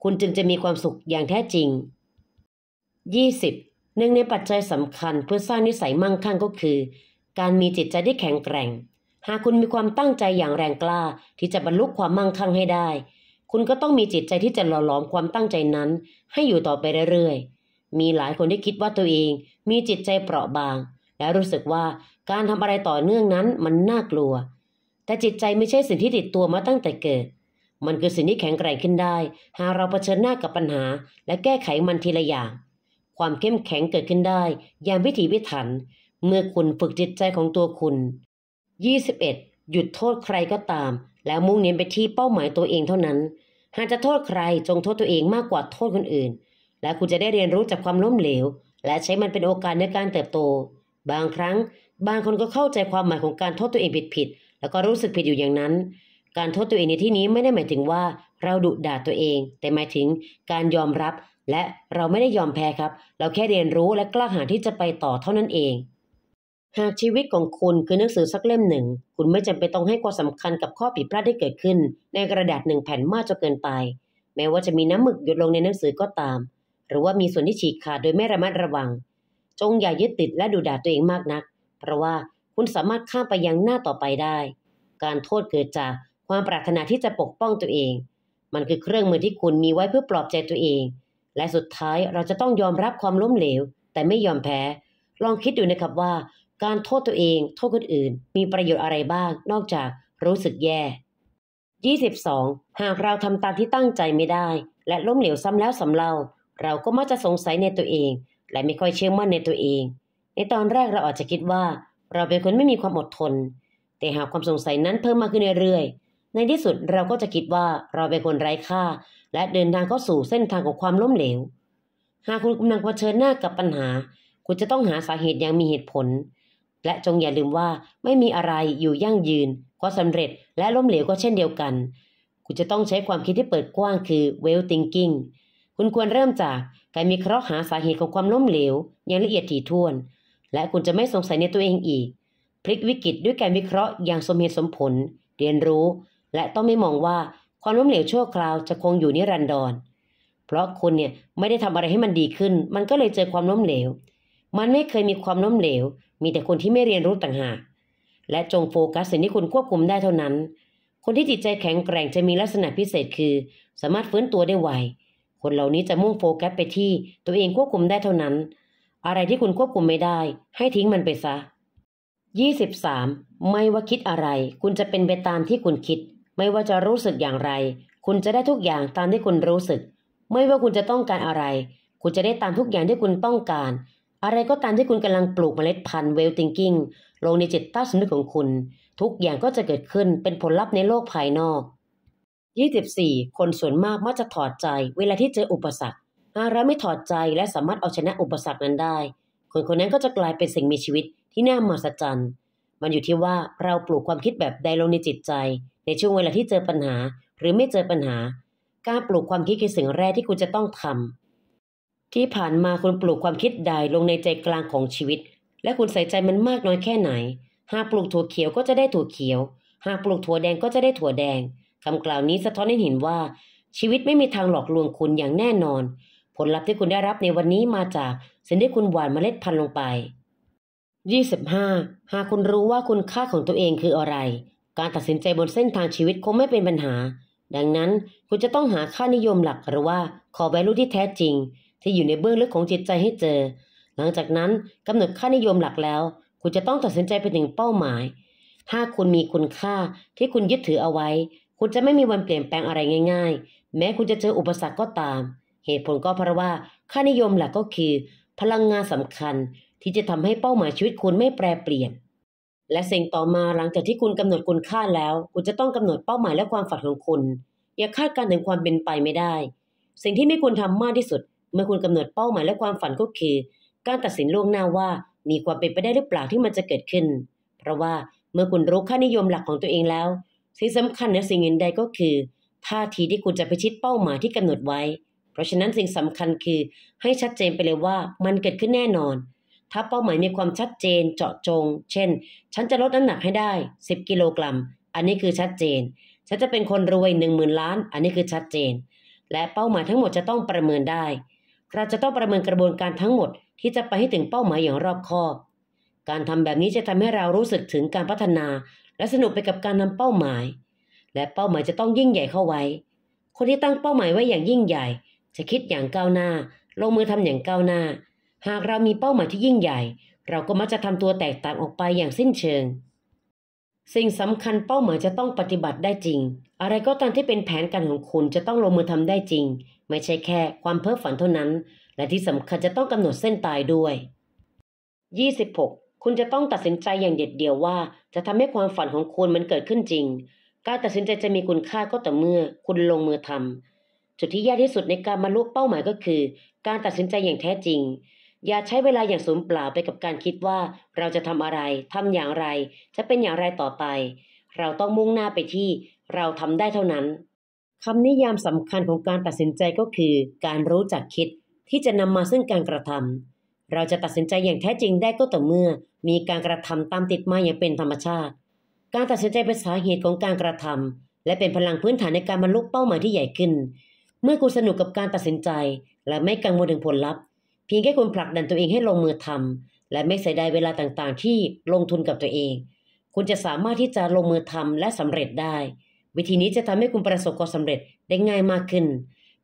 คุณจึงจะมีความสุขอย่างแท้จริง20หนึ่งในปัจจัยสำคัญเพื่อสร้างนิสัยมั่งคั่งก็คือการมีจิตใจที่แข็งแกร่ง หากคุณมีความตั้งใจอย่างแรงกล้าที่จะบรรลุความมั่งคั่งให้ได้ คุณก็ต้องมีจิตใจที่จะหล่อหลอมความตั้งใจนั้นให้อยู่ต่อไปเรื่อยๆ มีหลายคนที่คิดว่าตัวเองมีจิตใจเปราะบางและรู้สึกว่าการทำอะไรต่อเนื่องนั้นมันน่ากลัว แต่จิตใจไม่ใช่สิ่งที่ติดตัวมาตั้งแต่เกิด มันคือสิ่งที่แข็งแกร่งขึ้นได้หากเราเผชิญหน้ากับปัญหาและแก้ไขมันทีละอย่างความเข้มแข็งเกิดขึ้นได้อย่างพิถีพิถัน เมื่อคุณฝึกจิตใจของตัวคุณ 21. หยุดโทษใครก็ตามแล้วมุ่งเน้นไปที่เป้าหมายตัวเองเท่านั้น หากจะโทษใครจงโทษตัวเองมากกว่าโทษคนอื่น และคุณจะได้เรียนรู้จากความล้มเหลว และใช้มันเป็นโอกาสในการเติบโต บางครั้งบางคนก็เข้าใจความหมายของการโทษตัวเองผิดๆแล้วก็รู้สึกผิดอยู่อย่างนั้น การโทษตัวเองในที่นี้ไม่ได้หมายถึงว่าเราดุด่าตัวเอง แต่หมายถึงการยอมรับ และเราไม่ได้ยอมแพ้ครับ เราแค่เรียนรู้และกล้าหาญที่จะไปต่อเท่านั้นเอง หากชีวิตของคุณคือหนังสือสักเล่มหนึ่ง คุณไม่จำเป็นต้องให้ความสำคัญกับข้อผิดพลาดที่เกิดขึ้น ในกระดาษหนึ่งแผ่นมากจนเกินไป แม้ว่าจะมีน้ำหมึกหยดลงในหนังสือก็ตาม หรือว่ามีส่วนที่ฉีกขาดโดยไม่ระมัดระวัง จงอย่ายึดติดและดูด่าตัวเองมากนัก เพราะว่าคุณสามารถข้ามไปยังหน้าต่อไปได้ การโทษเกิดจากความปรารถนาที่จะปกป้องตัวเองมันคือเครื่องมือที่คุณมีไว้เพื่อปลอบใจตัวเอง และสุดท้ายเราจะต้องยอมรับความล้มเหลว แต่ไม่ยอมแพ้ ลองคิดดูนะครับ ว่า การโทษตัวเอง โทษคนอื่น มีประโยชน์อะไรบ้าง นอกจากรู้สึกแย่ 22. หากเราทำตามที่ตั้งใจไม่ได้ และล้มเหลวซ้ำแล้วซ้ำเล่าเราก็มักจะสงสัยในตัวเอง และไม่ค่อยเชื่อมั่นในตัวเอง ในตอนแรกเราอาจจะคิดว่า เราเป็นคนไม่มีความอดทน แต่หากความสงสัยนั้นเพิ่มมากขึ้นเรื่อยๆในที่สุดเราก็จะคิดว่าเราเป็นคนไร้ค่า และเดินทางเข้าสู่เส้นทางของความล้มเหลว หากคุณกำลังเผชิญหน้ากับปัญหา คุณจะต้องหาสาเหตุอย่างมีเหตุผล และจงอย่าลืมว่าไม่มีอะไรอยู่ยั่งยืนความสำเร็จและล้มเหลวก็เช่นเดียวกัน คุณจะต้องใช้ความคิดที่เปิดกว้างคือ well thinking คุณควรเริ่มจากการมีเคราะห์หาสาเหตุของความล้มเหลว อย่างละเอียดถี่ถ้วน และคุณจะไม่สงสัยในตัวเองอีก พลิกวิกฤตด้วยการวิเคราะห์อย่างสมเหตุสมผล เรียนรู้และต้องไม่มองว่าความล้มเหลวชั่วคราวจะคงอยู่นิรันดรเพราะคุณเนี่ยไม่ได้ทำอะไรให้มันดีขึ้น มันก็เลยเจอความล้มเหลว มันไม่เคยมีความล้มเหลว มีแต่คนที่ไม่เรียนรู้ต่างหาก และจงโฟกัสสิ่งที่คุณควบคุมได้เท่านั้น คนที่จิตใจแข็งแกร่งจะมีลักษณะพิเศษคือ สามารถฟื้นตัวได้ไว คนเหล่านี้จะมุ่งโฟกัสไปที่ตัวเองควบคุมได้เท่านั้น อะไรที่คุณควบคุมไม่ได้ให้ทิ้งมันไปซะ 23. ไม่ว่าคิดอะไร คุณจะเป็นไปตามที่คุณคิดไม่ว่าจะรู้สึกอย่างไร คุณจะได้ทุกอย่างตามที่คุณรู้สึก ไม่ว่าคุณจะต้องการอะไร คุณจะได้ตามทุกอย่างที่คุณต้องการ อะไรก็ตามที่คุณกำลังปลูกเมล็ดพันธุ์เวลติงกิ้งลงในจิตใต้สำนึกของคุณ ทุกอย่างก็จะเกิดขึ้นเป็นผลลัพธ์ในโลกภายนอก 24 คนส่วนมากมักจะถอดใจเวลาที่เจออุปสรรคหากเราไม่ถอดใจและสามารถเอาชนะอุปสรรคนั้นได้ คนคนนั้นก็จะกลายเป็นสิ่งมีชีวิตที่น่ามหัศจรรย์ มันอยู่ที่ว่าเราปลูกความคิดแบบใดลงในจิตใจในช่วงเวลาที่เจอปัญหาหรือไม่เจอปัญหาการปลูกความคิดคือสิ่งแรกที่คุณจะต้องทำ ที่ผ่านมาคุณปลูกความคิดใดลงในใจกลางของชีวิต และคุณใส่ใจมันมากน้อยแค่ไหน หากปลูกถั่วเขียวก็จะได้ถั่วเขียว หากปลูกถั่วแดงก็จะได้ถั่วแดงคำกล่าวนี้สะท้อนให้เห็นว่า ชีวิตไม่มีทางหลอกลวงคุณอย่างแน่นอน ผลลัพธ์ที่คุณได้รับในวันนี้มาจากสิ่งที่คุณหว่านเมล็ดพันธุ์ลงไป 25. หากคุณรู้ว่าคุณค่าของตัวเองคืออะไรการตัดสินใจบนเส้นทางชีวิตคงไม่เป็นปัญหา ดังนั้นคุณจะต้องหาค่านิยมหลักหรือว่าขอแวลูที่แท้จริง ที่อยู่ในเบื้องลึกของจิตใจให้เจอ หลังจากนั้นกำหนดค่านิยมหลักแล้ว คุณจะต้องตัดสินใจไปถึงเป้าหมาย ถ้าคุณมีคุณค่าที่คุณยึดถือเอาไว้ คุณจะไม่มีวันเปลี่ยนแปลงอะไรง่าย ๆ แม้คุณจะเจออุปสรรคก็ตาม เหตุผลก็เพราะว่า ค่านิยมหลักก็คือ พลังงานสำคัญ ที่จะทำให้เป้าหมายชีวิตคุณไม่แปรเปลี่ยนและสิ่งต่อมาหลังจากที่คุณกำหนดคุณค่าแล้ว คุณจะต้องกำหนดเป้าหมายและความฝันของคุณอย่าคาดการถึงความเป็นไปไม่ได้ สิ่งที่ไม่ควรทำมากที่สุด เมื่อคุณกำหนดเป้าหมายและความฝันก็คือการตัดสินล่วงหน้าว่า มีความเป็นไปได้หรือเปล่าที่มันจะเกิดขึ้น เพราะว่าเมื่อคุณรู้ค่านิยมหลักของตัวเองแล้วสิ่งสำคัญในสิ่งอื่นใดก็คือท่าทีที่คุณจะไปชิดเป้าหมายที่กำหนดไว้ เพราะฉะนั้นสิ่งสำคัญคือให้ชัดเจนไปเลยว่ามันเกิดขึ้นแน่นอนถ้าเป้าหมายมีความชัดเจนเจาะจง เช่น ฉันจะลดน้ำหนักให้ได้10กิโลกรัม อันนี้คือชัดเจน ฉันจะเป็นคนรวย1 0,000ล้าน อันนี้คือชัดเจน และเป้าหมายทั้งหมดจะต้องประเมินได้ เราจะต้องประเมินกระบวนการทั้งหมดที่จะไปให้ถึงเป้าหมายอย่างรอบคอบ การทำแบบนี้จะทำให้เรารู้สึกถึงการพัฒนา และสนุกไปกับการนำเป้าหมาย และเป้าหมายจะต้องยิ่งใหญ่เข้าไว้ คนที่ตั้งเป้าหมายไว้อย่างยิ่งใหญ่ จะคิดอย่างก้าวหน้าลงมือทำอย่างก้าวหน้าหากเรามีเป้าหมายที่ยิ่งใหญ่ เราก็มักจะทำตัวแตกต่างออกไปอย่างสิ้นเชิง สิ่งสำคัญเป้าหมายจะต้องปฏิบัติได้จริง อะไรก็ตามที่เป็นแผนการของคุณจะต้องลงมือทำได้จริง ไม่ใช่แค่ความเพ้อฝันเท่านั้น และที่สำคัญจะต้องกำหนดเส้นตายด้วย 26. คุณจะต้องตัดสินใจอย่างเด็ดเดี่ยวว่า จะทำให้ความฝันของคุณมันเกิดขึ้นจริง การตัดสินใจจะมีคุณค่าก็ต่อเมื่อคุณลงมือทำจุดที่ยากที่สุดในการบรรลุเป้าหมายก็คือ การตัดสินใจอย่างแท้จริงอย่าใช้เวลาอย่างสูญเปล่าไปกับการคิดว่า เราจะทำอะไรทำอย่างไร จะเป็นอย่างไรต่อไป เราต้องมุ่งหน้าไปที่เราทำได้เท่านั้นคำนิยามสำคัญของการตัดสินใจก็คือการรู้จักคิดที่จะนำมาซึ่งการกระทำเราจะตัดสินใจอย่างแท้จริงได้ก็ต่อเมื่อ มีการกระทำตามติดมาอย่างเป็นธรรมชาติ การตัดสินใจเป็นสาเหตุของการกระทำและเป็นพลังพื้นฐานในการบรรลุเป้าหมายที่ใหญ่ขึ้น เมื่อคุณสนุกกับการตัดสินใจและไม่กังวลถึงผลลัพธ์เพียงแค่คุณผลักดันตัวเองให้ลงมือทำและไม่เสียดายเวลาต่างๆ ที่ลงทุนกับตัวเอง คุณจะสามารถที่จะลงมือทำและสำเร็จได้ วิธีนี้จะทำให้คุณประสบความสาเร็จได้ง่ายมากขึ้น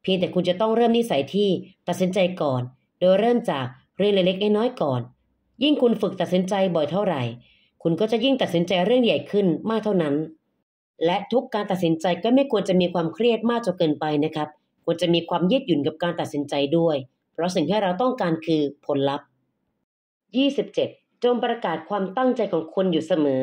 เพียงแต่คุณจะต้องเริ่มนิสัยที่ตัดสินใจก่อน โดยเริ่มจากเรื่องเล็กๆน้อยๆก่อน ยิ่งคุณฝึกตัดสินใจบ่อยเท่าไหร่ คุณก็จะยิ่งตัดสินใจเรื่องใหญ่ขึ้นมากเท่านั้น และทุกการตัดสินใจก็ไม่ควรจะมีความเครียดมากจนเกินไปนะครับควรจะมีความยืดหยุ่นกับการตัดสินใจด้วยเพราะสิ่งที่เราต้องการคือผลลัพธ์27จงประกาศความตั้งใจของคุณอยู่เสมอ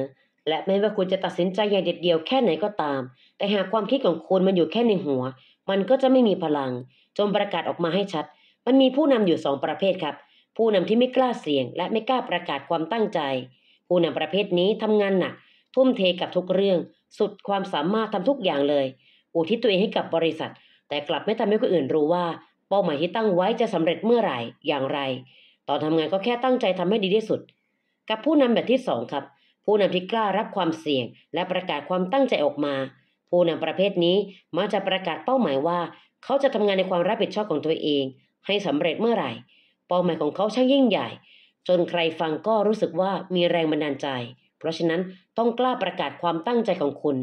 และไม่ว่าคุณจะตัดสินใจอย่างเด็ดเดียวแค่ไหนก็ตาม แต่หากความคิดของคุณมันอยู่แค่ในหัว มันก็จะไม่มีพลัง จงประกาศออกมาให้ชัด มันมีผู้นำอยู่สองประเภทครับ ผู้นำที่ไม่กล้าเสี่ยงและไม่กล้าประกาศความตั้งใจ ผู้นำประเภทนี้ทำงานหนักทุ่มเทกับทุกเรื่องสุดความสามารถทำทุกอย่างเลยอุทิศตัวเองให้กับบริษัท แต่กลับไม่ทำให้คนอื่นรู้ว่าเป้าหมายที่ตั้งไว้จะสำเร็จเมื่อไหร่ อย่างไรตอนทำงานก็แค่ตั้งใจทำให้ดีที่สุด กับผู้นำแบบที่ 2ครับ ผู้นำที่กล้ารับความเสี่ยงและประกาศความตั้งใจออกมา ผู้นำประเภทนี้มักจะประกาศเป้าหมายว่า เขาจะทำงานในความรับผิดชอบของตัวเอง ให้สำเร็จเมื่อไหร่ เป้าหมายของเขาช่างยิ่งใหญ่ จนใครฟังก็รู้สึกว่ามีแรงบันดาลใจ เพราะฉะนั้นต้องกล้าประกาศความตั้งใจของคุณ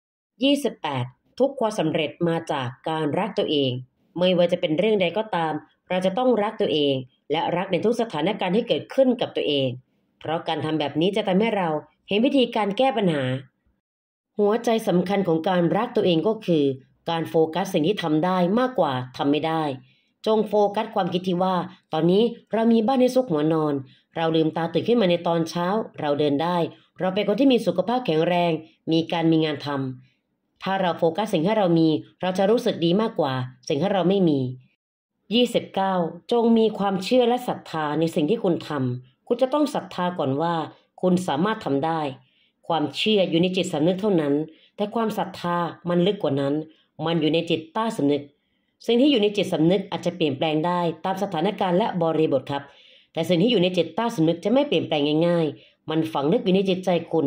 28 ทุกความสำเร็จมาจากการรักตัวเองไม่ว่าจะเป็นเรื่องใดก็ตาม เราจะต้องรักตัวเองและรักในทุกสถานการณ์ที่เกิดขึ้นกับตัวเอง เพราะการทำแบบนี้จะทำให้เราเห็นวิธีการแก้ปัญหา หัวใจสำคัญของการรักตัวเองก็คือการโฟกัสสิ่งที่ทำได้มากกว่าทำไม่ได้ จงโฟกัสความคิดที่ว่า ตอนนี้เรามีบ้านให้ซุกหัวนอน เราลืมตาตื่นขึ้นมาในตอนเช้า เราเดินได้ เราเป็นคนที่มีสุขภาพแข็งแรง มีการมีงานทำถ้าเราโฟกัสสิ่งที่เรามี เราจะรู้สึกดีมากกว่า สิ่งที่เราไม่มี 29. จงมีความเชื่อและศรัทธาในสิ่งที่คุณทำคุณจะต้องศรัทธาก่อนว่า คุณสามารถทำได้ ความเชื่ออยู่ในจิตสำนึกเท่านั้น แต่ความศรัทธามันลึกกว่านั้น มันอยู่ในจิตใต้สำนึก สิ่งที่อยู่ในจิตสำนึกอาจจะเปลี่ยนแปลงได้ ตามสถานการณ์และบริบทครับ แต่สิ่งที่อยู่ในจิตใต้สำนึกจะไม่เปลี่ยนแปลงง่ายๆ มันฝังลึกอยู่ในจิตใจคุณ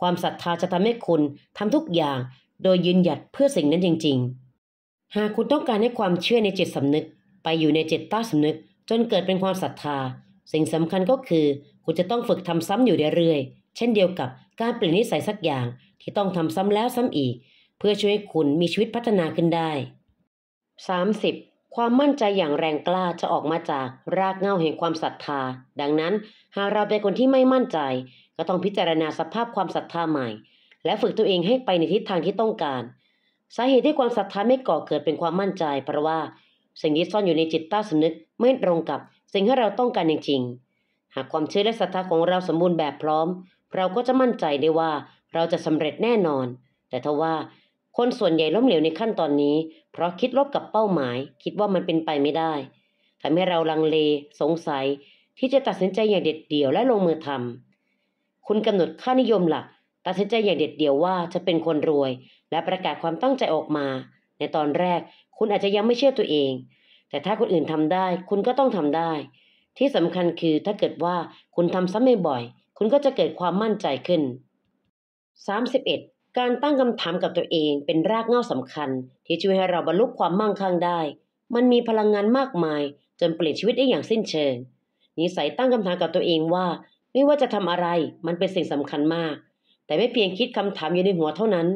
ความศรัทธาจะทำให้คุณทำทุกอย่างโดยยืนหยัดเพื่อสิ่งนั้นจริง ๆ หากคุณต้องการให้ความเชื่อในจิตสำนึก ไปอยู่ในจิตใต้สำนึกจนเกิดเป็นความศรัทธา สิ่งสำคัญก็คือคุณจะต้องฝึกทำซ้ำอยู่เรื่อยๆ เช่นเดียวกับการเปลี่ยนนิสัยสักอย่างที่ต้องทำซ้ำแล้วซ้ำอีก เพื่อช่วยให้คุณมีชีวิตพัฒนาขึ้นได้ 30. ความมั่นใจอย่างแรงกล้าจะออกมาจากรากเหง้าแห่งความศรัทธา ดังนั้นหากเราเป็นคนที่ไม่มั่นใจก็ต้องพิจารณาสภาพความศรัทธาใหม่ และฝึกตัวเองให้ไปในทิศทางที่ต้องการ สาเหตุที่ความศรัทธาไม่ก่อเกิดเป็นความมั่นใจ เพราะว่า สิ่งที่ซ่อนอยู่ในจิตใต้สำนึกไม่ตรงกับ สิ่งที่เราต้องการจริงๆ หากความเชื่อ และศรัทธาของเราสมบูรณ์แบบพร้อม เราก็จะมั่นใจได้ว่าเราจะสำเร็จแน่นอน แต่ทว่า คนส่วนใหญ่ล้มเหลวในขั้นตอนนี้ เพราะคิดลบกับเป้าหมาย คิดว่ามันเป็นไปไม่ได้ทำให้เราลังเลสงสัยที่จะตัดสินใจอย่างเด็ดเดี่ยวและลงมือทำคุณกำหนดค่านิยมหลักตัดสินใจอย่างเด็ดเดี่ยวว่า จะเป็นคนรวย และประกาศความตั้งใจออกมา ในตอนแรก คุณอาจจะยังไม่เชื่อตัวเอง แต่ถ้าคนอื่นทำได้ คุณก็ต้องทำได้ ที่สำคัญคือถ้าเกิดว่าคุณทำซ้ำบ่อย คุณก็จะเกิดความมั่นใจขึ้น 31. การตั้งคำถามกับตัวเองเป็นรากเหง้าสำคัญ ที่ช่วยให้เราบรรลุความมั่งคั่งได้ มันมีพลังงานมากมาย จนเปลี่ยนชีวิตได้อย่างสิ้นเชิงนิสัยตั้งคำถามกับตัวเองว่าไม่ว่าจะทำอะไรมันเป็นสิ่งสำคัญมาก แต่ไม่เพียงคิดคำถามอยู่ในหัวเท่านั้น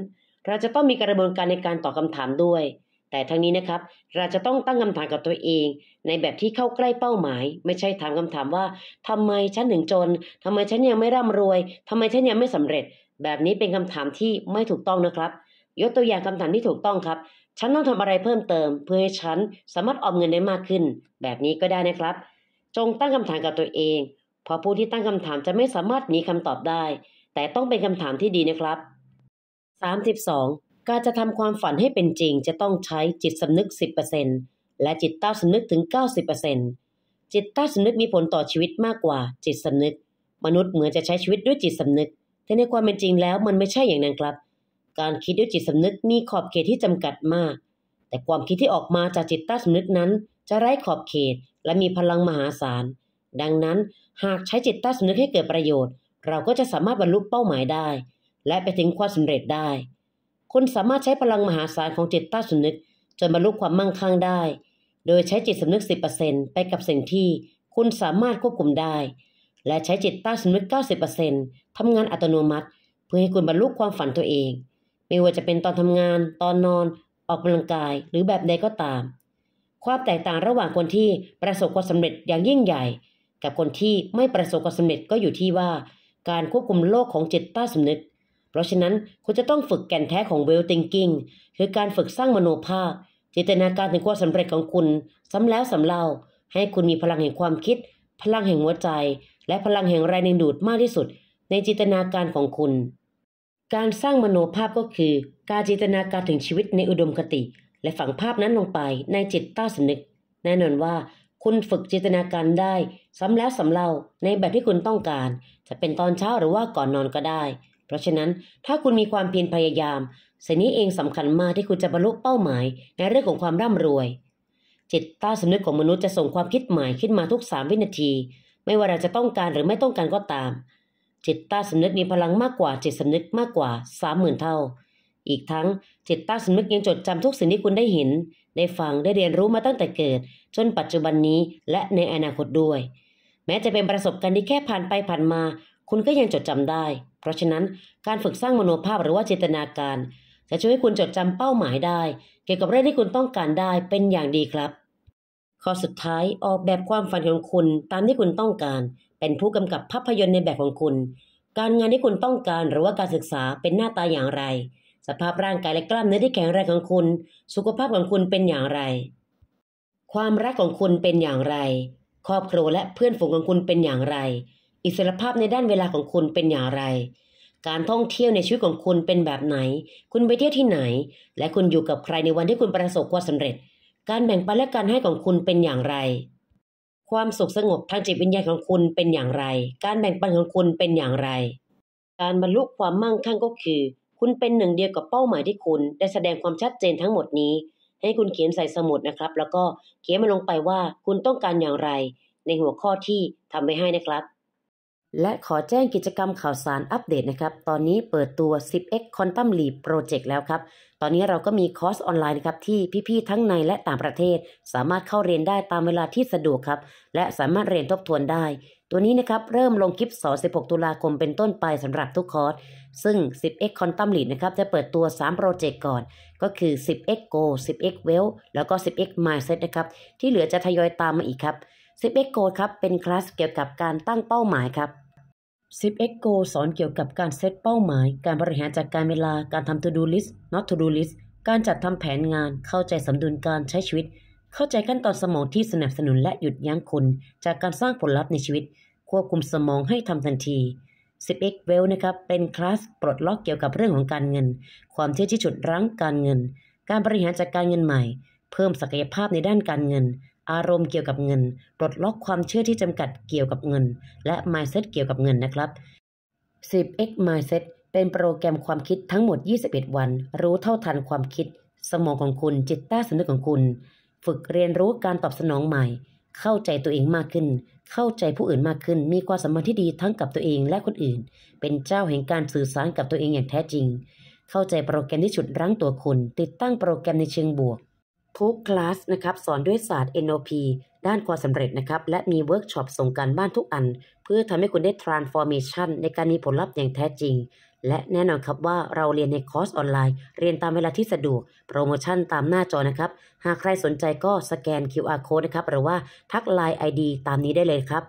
เราจะต้องมีกระบวนการในการตอบคำถามด้วย แต่ทั้งนี้นะครับ เราจะต้องตั้งคำถามกับตัวเอง ในแบบที่เข้าใกล้เป้าหมาย ไม่ใช่ถามคำถามว่าทำไมฉันถึงจนทำไมฉันยังไม่ร่ำรวยทำไมฉันยังไม่สำเร็จ แบบนี้เป็นคำถามที่ไม่ถูกต้องนะครับ ยกตัวอย่างคำถามที่ถูกต้องครับ ฉันต้องทำอะไรเพิ่มเติม เพื่อให้ฉันสามารถออมเงินได้มากขึ้น แบบนี้ก็ได้นะครับ จงตั้งคำถามกับตัวเองเพราะผู้ที่ตั้งคำถามจะไม่สามารถหนีคำตอบได้ แต่ต้องเป็นคำถามที่ดีนะครับ 32. การจะทำความฝันให้เป็นจริง จะต้องใช้จิตสำนึก10%และจิตใต้สำนึกถึง90%จิตใต้สำนึกมีผลต่อชีวิตมากกว่า จิตสำนึก มนุษย์เหมือนจะใช้ชีวิตด้วยจิตสำนึกแต่ในความเป็นจริงแล้วมันไม่ใช่อย่างนั้นครับ การคิดด้วยจิตสำนึกมีขอบเขตที่จำกัดมาก แต่ความคิดที่ออกมาจากจิตใต้สำนึกนั้น จะไร้ขอบเขต และมีพลังมหาศาลดังนั้นหากใช้จิตใต้สำนึกให้เกิดประโยชน์ เราก็จะสามารถบรรลุเป้าหมายได้ และไปถึงความสำเร็จได้ คนสามารถใช้พลังมหาศาลของจิตใต้สำนึก จนบรรลุความมั่งคั่งได้ โดยใช้จิตสานึก10%ไปกับสิ่งที่คุณสามารถควบคุมได้ และใช้จิตใต้สำนึก 90%ทำงานอัตโนมัติ เพื่อให้คุณบรรลุความฝันตัวเอง ไม่ว่าจะเป็นตอนทำงาน ตอนนอน ออกกำลังกายหรือแบบใดก็ตาม ความแตกต่างระหว่างคนที่ประสบความสำเร็จอย่างยิ่งใหญ่กับคนที่ไม่ประสบความสำเร็จก็อยู่ที่ว่า การควบคุมโลกของจิตใต้สำนึก เพราะฉะนั้นคุณจะต้องฝึกแก่นแท้ของเวลติงกิ้งคือการฝึกสร้างมโนภาพจิตนาการถึงความสำเร็จของคุณซ้ำแล้วซ้ำเล่าให้คุณมีพลังแห่งความคิด พลังแห่งหัวใจ และพลังแห่งแรงดึงดูดมากที่สุด ในจินตนาการของคุณ การสร้างมโนภาพก็คือการจินตนาการถึงชีวิตในอุดมคติ และฝังภาพนั้นลงไปในจิตใต้สำนึก แน่นอนว่าคุณฝึกจินตนาการได้ซ้ำแล้วซ้ำเล่าในแบบที่คุณต้องการ จะเป็นตอนเช้าหรือว่าก่อนนอนก็ได้ เพราะฉะนั้นถ้าคุณมีความเพียรพยายามสิ่งนี้เองสำคัญมากที่คุณจะบรรลุเป้าหมายในเรื่องของความร่ำรวย จิตใต้สำนึกของมนุษย์จะส่งความคิดใหม่ขึ้นมาทุกสามวินาที ไม่ว่าเราจะต้องการหรือไม่ต้องการก็ตาม จิตใต้สำนึกมีพลังมากกว่าจิตสำนึกมากกว่าสามหมื่นเท่าอีกทั้ง จิตใต้สำนึกยังจดจำทุกสิ่งที่คุณได้เห็นได้ฟังได้เรียนรู้มาตั้งแต่เกิดจนปัจจุบันนี้และในอนาคตด้วย แม้จะเป็นประสบการณ์ที่แค่ผ่านไปผ่านมา คุณก็ยังจดจำได้ เพราะฉะนั้นการฝึกสร้างมโนภาพหรือว่าจินตนาการ จะช่วยให้คุณจดจำเป้าหมายได้ เกี่ยวกับเรื่องที่คุณต้องการได้เป็นอย่างดีครับข้อสุดท้ายออกแบบความฝันของคุณตามที่คุณต้องการ เป็นผู้กำกับภาพยนตร์ในแบบของคุณ การงานที่คุณต้องการหรือว่าการศึกษาเป็นหน้าตาอย่างไรสภาพร่างกายและกล้ามเนื้อที่แข็งแรงของคุณ สุขภาพของคุณเป็นอย่างไร ความรักของคุณเป็นอย่างไร ครอบครัวและเพื่อนฝูงของคุณเป็นอย่างไร อิสรภาพในด้านเวลาของคุณเป็นอย่างไร การท่องเที่ยวในชีวิตของคุณเป็นแบบไหน คุณไปเที่ยวที่ไหน และคุณอยู่กับใครในวันที่คุณประสบความสำเร็จ การแบ่งปันและการให้ของคุณเป็นอย่างไร ความสุขสงบทางจิตวิญญาณของคุณเป็นอย่างไร การแบ่งปันของคุณเป็นอย่างไร การบรรลุความมั่งคั่งก็คือคุณเป็นหนึ่งเดียวกับเป้าหมายที่คุณ ได้แสดงความชัดเจนทั้งหมดนี้ ให้คุณเขียนใส่สมุดนะครับ แล้วก็เขียนมาลงไปว่าคุณต้องการอย่างไร ในหัวข้อที่ทำไปให้นะครับ และขอแจ้งกิจกรรมข่าวสารอัปเดตนะครับ ตอนนี้เปิดตัว 10x Quantum Leap Project แล้วครับ ตอนนี้เราก็มีคอร์สออนไลน์นะครับ ที่พี่ๆ ทั้งในและต่างประเทศ สามารถเข้าเรียนได้ตามเวลาที่สะดวกครับและสามารถเรียนทบทวนได้ตัวนี้นะครับเริ่มลงคลิปสอน16 ตุลาคมเป็นต้นไปสำหรับทุกคอร์ส ซึ่ง 10x Quantum l e a d นะครับจะเปิดตัว 3 โปรเจกต์ก่อน ก็คือ 10x Go 10x Well แล้วก็ 10x Mindset นะครับ ที่เหลือจะทยอยตามมาอีกครับ 10x Go ครับเป็นคลาสเกี่ยวกับการตั้งเป้าหมายครับ 10x Go สอนเกี่ยวกับการเซตเป้าหมาย การบริหารจัดการเวลาการทำ To Do List Not To Do List การจัดทำแผนงาน เข้าใจสมดุลการใช้ชีวิตเข้าใจขั้นตอนสมองที่สนับสนุนและหยุดยั้งคุณ จากการสร้างผลลัพธ์ในชีวิต ควบคุมสมองให้ทำทันที 10x Well นะครับ เป็นคลาสปลดล็อกเกี่ยวกับเรื่องของการเงิน ความเชื่อที่ฉุดรั้งการเงิน การบริหารจัดการเงินใหม่ เพิ่มศักยภาพในด้านการเงิน อารมณ์เกี่ยวกับเงิน ปลดล็อกความเชื่อที่จำกัดเกี่ยวกับเงิน และ mindset เกี่ยวกับเงินนะครับ 10x mindset เป็นโปรแกรมความคิดทั้งหมด 21 วัน รู้เท่าทันความคิด สมองของคุณ จิตใต้สำนึกของคุณฝึกเรียนรู้การตอบสนองใหม่ เข้าใจตัวเองมากขึ้น เข้าใจผู้อื่นมากขึ้น มีความสัมพันธ์ที่ดีทั้งกับตัวเองและคนอื่น เป็นเจ้าแห่งการสื่อสารกับตัวเองอย่างแท้จริง เข้าใจโปรแกรมที่ฉุดรั้งตัวคุณ ติดตั้งโปรแกรมในเชิงบวก ทุกคลาสนะครับสอนด้วยศาสตร์ NLP ด้านความสำเร็จนะครับ และมีเวิร์กช็อปส่งการบ้านทุกอัน เพื่อทำให้คุณได้ทรานส์ฟอร์เมชันในการมีผลลัพธ์อย่างแท้จริงและแน่นอนครับว่าเราเรียนในคอร์สออนไลน์ เรียนตามเวลาที่สะดวกโปรโมชั่นตามหน้าจอนะครับ หากใครสนใจก็สแกน QR code นะครับ หรือว่าทัก Line ID ตามนี้ได้เลยครับ